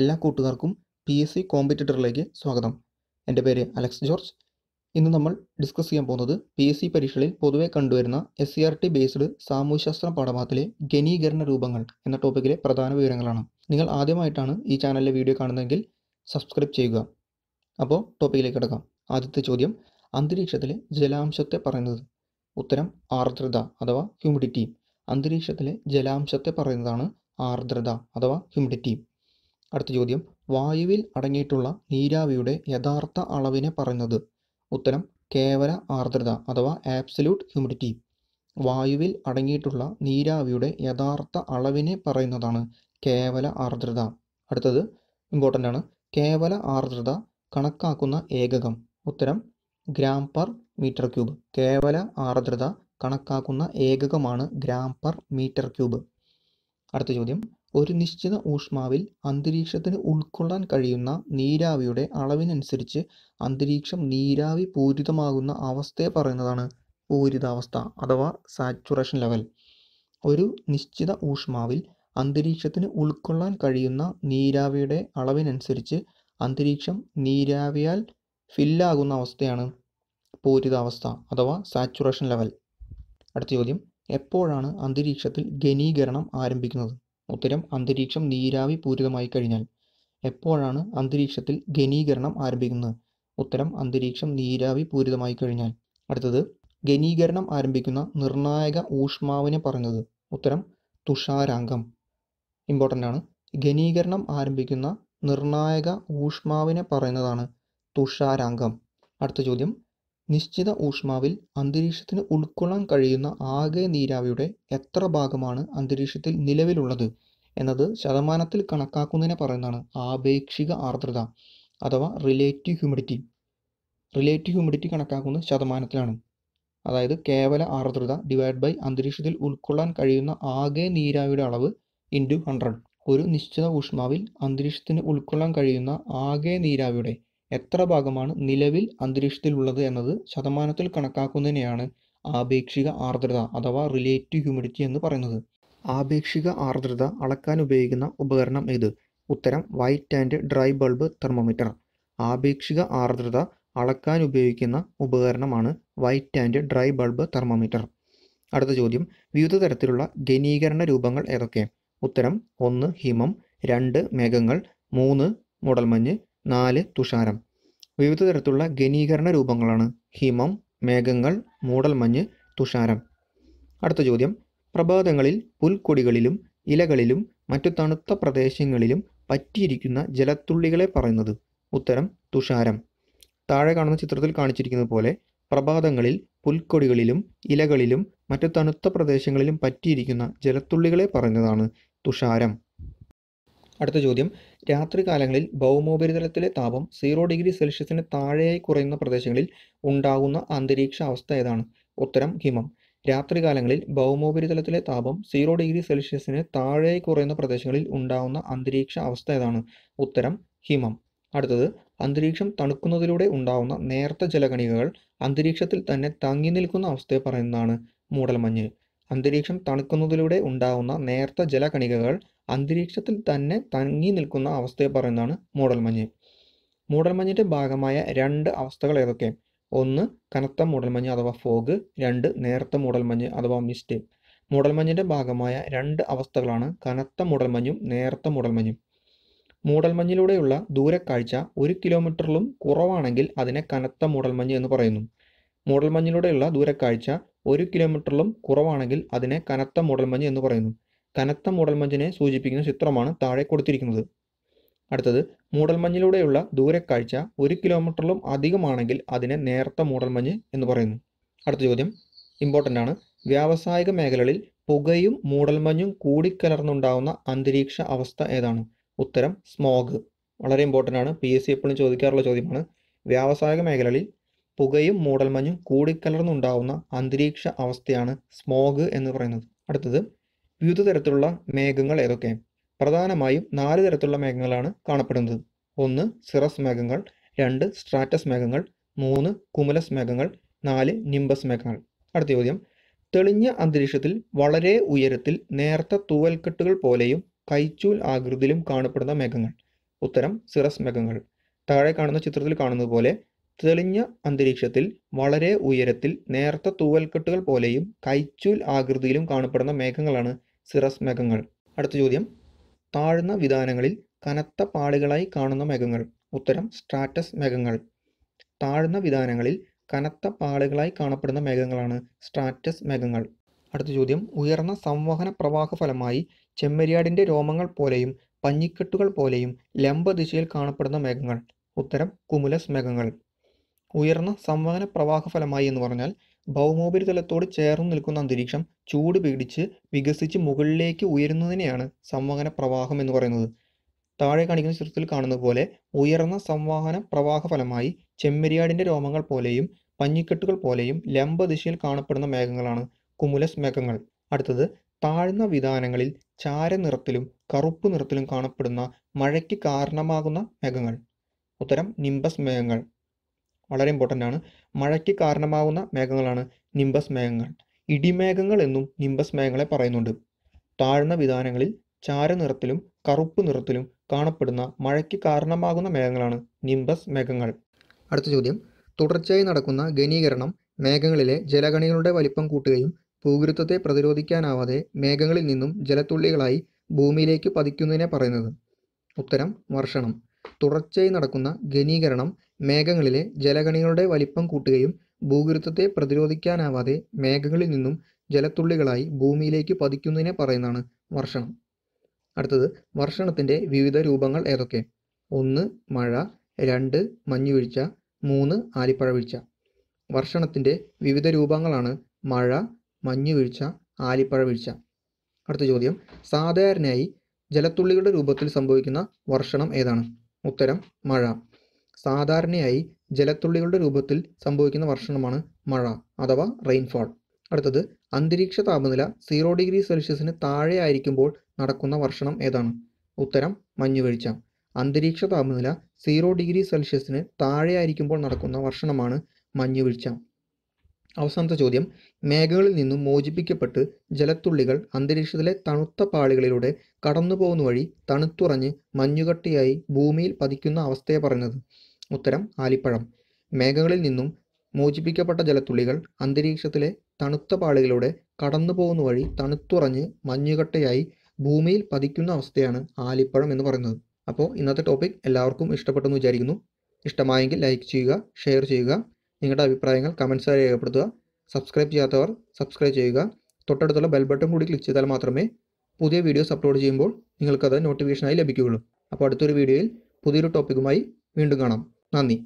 എല്ലാ കൂട്ടുകാർക്കും P S C കോമ്പറ്റീറ്ററിലേക്ക് സ്വാഗതം എൻ്റെ പേര് അലക്സ് ജോർജ് ഇന്ന് നമ്മൾ ഡിസ്കസ് ചെയ്യാൻ പോകുന്നത് പി എസ് സി പരീക്ഷകളിൽ പൊതുവെ കണ്ടുവരുന്ന S C R T based സാമൂഹ്യശാസ്ത്ര പാഠഭാഗത്തിലെ ഘനീകരണ രൂപങ്ങൾ എന്ന ടോപ്പിക്കിലെ പ്രധാന വിവരങ്ങളാണ് നിങ്ങൾ ആദ്യമായിട്ടാണ് ഈ ചാനലിലെ വീഡിയോ കാണുന്നതെങ്കിൽ സബ്സ്ക്രൈബ് ചെയ്യുക അപ്പോൾ ടോപ്പിക്കിലേക്ക് കിടക്കാം ആദ്യത്തെ ചോദ്യം അന്തരീക്ഷത്തിലെ ജലാംശത്തെ പറയുന്നത് ഉത്തരം ആർദ്രത അഥവാ ഹ്യൂമിഡിറ്റി അന്തരീക്ഷത്തിലെ ജലാംശത്തെ പറയുന്നതാണ് ആർദ്രത അഥവാ ഹ്യൂമിഡിറ്റി അടുത്ത ചോദ്യം വായുവിൽ അടങ്ങിയിട്ടുള്ള നീരാവിയുടെ യഥാർത്ഥ അളവിനെ പറയുന്നത് ഉത്തരം കേവല ആർദ്രത അഥവാ ആബ്സല്യൂട്ട് ഹ്യൂമിഡിറ്റി വായുവിൽ അടങ്ങിയിട്ടുള്ള നീരാവിയുടെ യഥാർത്ഥ അളവിനെ പറയുന്നതാണ് കേവല ആർദ്രത അടുത്തത് ഇമ്പോർട്ടൻ്റ് ആണ് കേവല ആർദ്രത കണക്കാക്കുന്ന ഏകകം ഉത്തരം ഗ്രാം പെർ മീറ്റർ ക്യൂബ് കേവല ആർദ്രത കണക്കാക്കുന്ന ഏകകമാണ് ഗ്രാം പെർ മീറ്റർ ക്യൂബ് അടുത്ത ചോദ്യം ഒരു നിശ്ചിത ഊഷ്മാവിൽ അന്തരീക്ഷത്തിന് ഉൾക്കൊള്ളാൻ കഴിയുന്ന നീരാവിയുടെ അളവിനനുസരിച്ച് അന്തരീക്ഷം നീരാവി പൂരിതമാകുന്ന അവസ്ഥയെ പറയുന്നതാണ് പൂരിതാവസ്ഥ അഥവാ സാച്ചുറേഷൻ ലെവൽ ഒരു നിശ്ചിത ഊഷ്മാവിൽ അന്തരീക്ഷത്തിന് ഉൾക്കൊള്ളാൻ കഴിയുന്ന നീരാവിയുടെ അളവിനനുസരിച്ച് അന്തരീക്ഷം നീരാവിയാൽ ഫില്ലാകുന്ന അവസ്ഥയാണ് പൂരിതാവസ്ഥ അഥവാ സാച്ചുറേഷൻ ലെവൽ അടുത്ത ചോദ്യം എപ്പോഴാണ് അന്തരീക്ഷത്തിൽ ഘനീകരണം ആരംഭിക്കുന്നത് ഉത്തരം അന്തരീക്ഷം നീരാവി പൂരിതമായി കഴിഞ്ഞാൽ എപ്പോഴാണ് അന്തരീക്ഷത്തിൽ ഘനീകരണം ആരംഭിക്കുന്നത് ഉത്തരം അന്തരീക്ഷം നീരാവി പൂരിതമായി കഴിഞ്ഞാൽ അടുത്തത് ഘനീകരണം ആരംഭിക്കുന്ന നിർണായക ഊഷ്മാവിനെ പറഞ്ഞത് ഉത്തരം തുഷാരാംഗം ഇമ്പോർട്ടൻ്റ് ആണ് ഘനീകരണം ആരംഭിക്കുന്ന നിർണായക ഊഷ്മാവിനെ പറയുന്നതാണ് തുഷാരാംഗം അടുത്ത ചോദ്യം നിശ്ചിത ഊഷ്മാവിൽ അന്തരീക്ഷത്തിന് ഉൾക്കൊള്ളാൻ കഴിയുന്ന ആകെ നീരാവിയുടെ എത്ര ഭാഗമാണ് അന്തരീക്ഷത്തിൽ നിലവിലുള്ളത് എന്നത് ശതമാനത്തിൽ കണക്കാക്കുന്നതിനെ പറയുന്നതാണ് ആപേക്ഷിക ആർദ്രത അഥവാ റിലേറ്റീവ് ഹ്യൂമിഡിറ്റി റിലേറ്റീവ് ഹ്യൂമിഡിറ്റി കണക്കാക്കുന്നത് ശതമാനത്തിലാണ് അതായത് കേവല ആർദ്രത ഡിവൈഡ് ബൈ അന്തരീക്ഷത്തിൽ ഉൾക്കൊള്ളാൻ കഴിയുന്ന ആകെ നീരാവിയുടെ അളവ് ഇൻറ്റു ഹൺഡ്രഡ് ഒരു നിശ്ചിത ഊഷ്മാവിൽ അന്തരീക്ഷത്തിന് ഉൾക്കൊള്ളാൻ കഴിയുന്ന ആകെ നീരാവിയുടെ എത്ര ഭാഗമാണ് നിലവിൽ അന്തരീക്ഷത്തിലുള്ളത് എന്നത് ശതമാനത്തിൽ കണക്കാക്കുന്നതിനെയാണ് ആപേക്ഷിക ആർദ്രത അഥവാ റിലേറ്റീവ് ഹ്യൂമിഡിറ്റി എന്ന് പറയുന്നത് ആപേക്ഷിക ആർദ്രത അളക്കാൻ ഉപയോഗിക്കുന്ന ഉപകരണം ഏത് ഉത്തരം wet and dry bulb thermometer ആപേക്ഷിക ആർദ്രത അളക്കാൻ ഉപയോഗിക്കുന്ന ഉപകരണമാണ് wet and dry bulb thermometer അടുത്ത ചോദ്യം വിവിധ തരത്തിലുള്ള ഘനീകരണ രൂപങ്ങൾ ഏതൊക്കെ ഉത്തരം ഒന്ന് ഹിമം രണ്ട് മേഘങ്ങൾ മൂന്ന് മുടൽമഞ്ഞ് നാല് തുഷാരം വിവിധ തരത്തിലുള്ള ഘനീകരണ രൂപങ്ങളാണ് ഹിമം മേഘങ്ങൾ മൂടൽമഞ്ഞ് തുഷാരം അടുത്ത ചോദ്യം പ്രഭാതങ്ങളിൽ പുൽക്കൊടികളിലും ഇലകളിലും മറ്റു തണുത്ത പ്രദേശങ്ങളിലും പറ്റിയിരിക്കുന്ന ജലത്തുള്ളികളെ പറയുന്നത് ഉത്തരം തുഷാരം താഴെ കാണുന്ന ചിത്രത്തിൽ കാണിച്ചിരിക്കുന്നത് പോലെ പ്രഭാതങ്ങളിൽ പുൽക്കൊടികളിലും ഇലകളിലും മറ്റു തണുത്ത പ്രദേശങ്ങളിലും പറ്റിയിരിക്കുന്ന ജലത്തുള്ളികളെ പറയുന്നതാണ് തുഷാരം അടുത്ത ചോദ്യം രാത്രികാലങ്ങളിൽ ഭൗമോപരിതലത്തിലെ താപം സീറോ ഡിഗ്രി സെൽഷ്യസിന് താഴെയായി കുറയുന്ന പ്രദേശങ്ങളിൽ ഉണ്ടാകുന്ന അന്തരീക്ഷ അവസ്ഥ ഏതാണ് ഉത്തരം ഹിമം രാത്രികാലങ്ങളിൽ ഭൗമോപരിതലത്തിലെ താപം സീറോ ഡിഗ്രി സെൽഷ്യസിന് താഴെയായി കുറയുന്ന പ്രദേശങ്ങളിൽ ഉണ്ടാകുന്ന അന്തരീക്ഷ അവസ്ഥ ഏതാണ് ഉത്തരം ഹിമം അടുത്തത് അന്തരീക്ഷം തണുക്കുന്നതിലൂടെ ഉണ്ടാകുന്ന നേർത്ത ജലകണികകൾ അന്തരീക്ഷത്തിൽ തന്നെ തങ്ങി നിൽക്കുന്ന അവസ്ഥയെ പറയുന്നതാണ് മൂടൽമഞ്ഞ് അന്തരീക്ഷം തണുക്കുന്നതിലൂടെ ഉണ്ടാകുന്ന നേർത്ത ജലകണികകൾ അന്തരീക്ഷത്തിൽ തന്നെ തങ്ങി നിൽക്കുന്ന അവസ്ഥയെ പറയുന്നതാണ് മൂടൽമഞ്ഞ് മൂടൽമഞ്ഞിൻ്റെ ഭാഗമായ രണ്ട് അവസ്ഥകൾ ഏതൊക്കെ ഒന്ന് കനത്ത മൂടൽമഞ്ഞ് അഥവാ ഫോഗ് രണ്ട് നേർത്ത മൂടൽമഞ്ഞ് അഥവാ മിസ്റ്റ് മൂടൽമഞ്ഞിൻ്റെ ഭാഗമായ രണ്ട് അവസ്ഥകളാണ് കനത്ത മൂടൽമഞ്ഞും നേർത്ത മൂടൽമഞ്ഞും മൂടൽമഞ്ഞിലൂടെയുള്ള ദൂരക്കാഴ്ച ഒരു കിലോമീറ്ററിലും കുറവാണെങ്കിൽ അതിനെ കനത്ത മൂടൽമഞ്ഞ് എന്ന് പറയുന്നു മൂടൽമഞ്ഞിലൂടെയുള്ള ദൂരക്കാഴ്ച ഒരു കിലോമീറ്ററിലും കുറവാണെങ്കിൽ അതിനെ കനത്ത മൂടൽമഞ്ഞ് എന്ന് പറയുന്നു കനത്ത മൂടൽമഞ്ഞിനെ സൂചിപ്പിക്കുന്ന ചിത്രമാണ് താഴെ കൊടുത്തിരിക്കുന്നത് അടുത്തത് മൂടൽമഞ്ഞിലൂടെയുള്ള ദൂരക്കാഴ്ച ഒരു കിലോമീറ്ററിലും അധികമാണെങ്കിൽ അതിനെ നേർത്ത മൂടൽമഞ്ഞ് എന്ന് പറയുന്നു അടുത്ത ചോദ്യം ഇമ്പോർട്ടൻ്റ് ആണ് വ്യാവസായിക മേഖലകളിൽ പുകയും മൂടൽമഞ്ഞും കൂടിക്കലർന്നുണ്ടാവുന്ന അന്തരീക്ഷ അവസ്ഥ ഏതാണ് ഉത്തരം സ്മോഗ് വളരെ ഇമ്പോർട്ടൻ്റ് ആണ് പി എസ് സി എപ്പോഴും ചോദിക്കാറുള്ള ചോദ്യമാണ് വ്യാവസായിക മേഖലകളിൽ പുകയും മൂടൽമഞ്ഞും കൂടിക്കലർന്നുണ്ടാവുന്ന അന്തരീക്ഷ അവസ്ഥയാണ് സ്മോഗ് എന്ന് പറയുന്നത് അടുത്തത് വിവിധ തരത്തിലുള്ള മേഘങ്ങൾ ഏതൊക്കെ പ്രധാനമായും നാല് തരത്തിലുള്ള മേഘങ്ങളാണ് കാണപ്പെടുന്നത് ഒന്ന് സിറസ് മേഘങ്ങൾ രണ്ട് സ്ട്രാറ്റസ് മേഘങ്ങൾ മൂന്ന് കുമുലസ് മേഘങ്ങൾ നാല് നിംബസ് മേഘങ്ങൾ അടുത്ത ചോദ്യം തെളിഞ്ഞ അന്തരീക്ഷത്തിൽ വളരെ ഉയരത്തിൽ നേർത്ത തൂവൽക്കെട്ടുകൾ പോലെയും കൈച്ചൂൽ ആകൃതിയിലും കാണപ്പെടുന്ന മേഘങ്ങൾ ഉത്തരം സിറസ് മേഘങ്ങൾ താഴെ കാണുന്ന ചിത്രത്തിൽ കാണുന്നത് പോലെ തെളിഞ്ഞ അന്തരീക്ഷത്തിൽ വളരെ ഉയരത്തിൽ നേർത്ത തൂവൽക്കെട്ടുകൾ പോലെയും കൈച്ചൂൽ ആകൃതിയിലും കാണപ്പെടുന്ന മേഘങ്ങളാണ് സിറസ് മേഘങ്ങൾ അടുത്ത ചോദ്യം താഴ്ന്ന വിധാനങ്ങളിൽ കനത്ത പാളികളായി കാണുന്ന മേഘങ്ങൾ ഉത്തരം സ്ട്രാറ്റസ് മേഘങ്ങൾ താഴ്ന്ന വിധാനങ്ങളിൽ കനത്ത പാളികളായി കാണപ്പെടുന്ന മേഘങ്ങളാണ് സ്ട്രാറ്റസ് മേഘങ്ങൾ അടുത്ത ചോദ്യം ഉയർന്ന സംവഹന പ്രവാഹ ഫലമായി ചെമ്മരിയാടിൻ്റെ രോമങ്ങൾ പോലെയും പഞ്ഞിക്കെട്ടുകൾ പോലെയും ലംബ ദിശയിൽ കാണപ്പെടുന്ന മേഘങ്ങൾ ഉത്തരം കുമുലസ് മേഘങ്ങൾ ഉയർന്ന സംവഹന പ്രവാഹ ഫലമായി എന്ന് പറഞ്ഞാൽ ഭൗമോപരിതലത്തോട് ചേർന്ന് നിൽക്കുന്ന അന്തരീക്ഷം ചൂട് പിടിച്ച് വികസിച്ച് മുകളിലേക്ക് ഉയരുന്നതിനെയാണ് സംവഹന പ്രവാഹം എന്ന് പറയുന്നത് താഴെ കാണിക്കുന്ന ചിത്രത്തിൽ കാണുന്ന പോലെ ഉയർന്ന സംവാഹന പ്രവാഹ ഫലമായി ചെമ്മരിയാടിൻ്റെ രോമങ്ങൾ പോലെയും പഞ്ഞിക്കെട്ടുകൾ പോലെയും ലംബദിശയിൽ കാണപ്പെടുന്ന മേഘങ്ങളാണ് കുമുലസ് മേഘങ്ങൾ അടുത്തത് താഴ്ന്ന വിധാനങ്ങളിൽ ചാരനിറത്തിലും കറുപ്പ് നിറത്തിലും കാണപ്പെടുന്ന മഴയ്ക്ക് കാരണമാകുന്ന മേഘങ്ങൾ ഉത്തരം നിംബസ് മേഘങ്ങൾ വളരെ ഇമ്പോർട്ടൻ്റ് ആണ് മഴയ്ക്ക് കാരണമാവുന്ന മേഘങ്ങളാണ് നിംബസ് മേഘങ്ങൾ ഇടിമേഘങ്ങൾ എന്നും നിംബസ് മേഘങ്ങളെ പറയുന്നുണ്ട് താഴ്ന്ന വിധാനങ്ങളിൽ ചാരനിറത്തിലും കറുപ്പ് നിറത്തിലും കാണപ്പെടുന്ന മഴയ്ക്ക് കാരണമാകുന്ന മേഘങ്ങളാണ് നിംബസ് മേഘങ്ങൾ അടുത്ത ചോദ്യം തുടർച്ചയായി നടക്കുന്ന ഘനീകരണം മേഘങ്ങളിലെ ജലഗണികളുടെ വലിപ്പം കൂട്ടുകയും ഭൂഗുരുത്വത്തെ പ്രതിരോധിക്കാനാവാതെ മേഘങ്ങളിൽ നിന്നും ജലത്തുള്ളികളായി ഭൂമിയിലേക്ക് പതിക്കുന്നതിനെ പറയുന്നത് ഉത്തരം വർഷണം തുടർച്ചയായി നടക്കുന്ന ഘനീകരണം മേഘങ്ങളിലെ ജലകണികകളുടെ വലിപ്പം കൂട്ടുകയും ഭൂഗുരുത്വത്തെ പ്രതിരോധിക്കാനാവാതെ മേഘങ്ങളിൽ നിന്നും ജലത്തുള്ളികളായി ഭൂമിയിലേക്ക് പതിക്കുന്നതിനെ പറയുന്നതാണ് വർഷണം അടുത്തത് വർഷണത്തിൻ്റെ വിവിധ രൂപങ്ങൾ ഏതൊക്കെ ഒന്ന് മഴ രണ്ട് വീഴ്ച മൂന്ന് ആലിപ്പഴ വീഴ്ച വർഷണത്തിൻ്റെ വിവിധ രൂപങ്ങളാണ് മഴ വീഴ്ച ആലിപ്പഴ വീഴ്ച അടുത്ത ചോദ്യം സാധാരണയായി ജലത്തുള്ളികളുടെ രൂപത്തിൽ സംഭവിക്കുന്ന വർഷണം ഏതാണ് ഉത്തരം മഴ സാധാരണയായി ജലത്തുള്ളികളുടെ രൂപത്തിൽ സംഭവിക്കുന്ന വർഷണമാണ് മഴ അഥവാ റെയിൻഫാൾ അടുത്തത് അന്തരീക്ഷ താപനില സീറോ ഡിഗ്രി സെൽഷ്യസിന് താഴെ ആയിരിക്കുമ്പോൾ നടക്കുന്ന വർഷണം ഏതാണ് ഉത്തരം മഞ്ഞുവീഴ്ച അന്തരീക്ഷ താപനില സീറോ ഡിഗ്രി സെൽഷ്യസിന് താഴെ ആയിരിക്കുമ്പോൾ നടക്കുന്ന വർഷണമാണ് മഞ്ഞുവീഴ്ച അവസാനത്തെ ചോദ്യം മേഘകളിൽ നിന്നും മോചിപ്പിക്കപ്പെട്ട് ജലത്തുള്ളികൾ അന്തരീക്ഷത്തിലെ തണുത്ത പാളികളിലൂടെ കടന്നുപോകുന്ന വഴി തണുത്തുറഞ്ഞ് മഞ്ഞുകട്ടിയായി ഭൂമിയിൽ പതിക്കുന്ന അവസ്ഥയെ പറഞ്ഞത് ഉത്തരം ആലിപ്പഴം മേഘങ്ങളിൽ നിന്നും മോചിപ്പിക്കപ്പെട്ട ജലത്തുള്ളികൾ അന്തരീക്ഷത്തിലെ തണുത്ത പാളികളിലൂടെ കടന്നുപോകുന്ന വഴി തണുത്തുറഞ്ഞ് മഞ്ഞുകട്ടയായി ഭൂമിയിൽ പതിക്കുന്ന അവസ്ഥയാണ് ആലിപ്പഴം എന്ന് പറയുന്നത് അപ്പോൾ ഇന്നത്തെ ടോപ്പിക് എല്ലാവർക്കും ഇഷ്ടപ്പെട്ടെന്ന് വിചാരിക്കുന്നു ഇഷ്ടമായെങ്കിൽ ലൈക്ക് ചെയ്യുക ഷെയർ ചെയ്യുക നിങ്ങളുടെ അഭിപ്രായങ്ങൾ കമൻസായി രേഖപ്പെടുത്തുക സബ്സ്ക്രൈബ് ചെയ്യാത്തവർ സബ്സ്ക്രൈബ് ചെയ്യുക തൊട്ടടുത്തുള്ള ബെൽ ബട്ടൺ കൂടി ക്ലിക്ക് ചെയ്താൽ മാത്രമേ പുതിയ വീഡിയോസ് അപ്ലോഡ് ചെയ്യുമ്പോൾ നിങ്ങൾക്കത് നോട്ടിഫിക്കേഷനായി ലഭിക്കുകയുള്ളൂ അപ്പോൾ അടുത്തൊരു വീഡിയോയിൽ പുതിയൊരു ടോപ്പിക്കുമായി വീണ്ടും കാണാം നന്ദി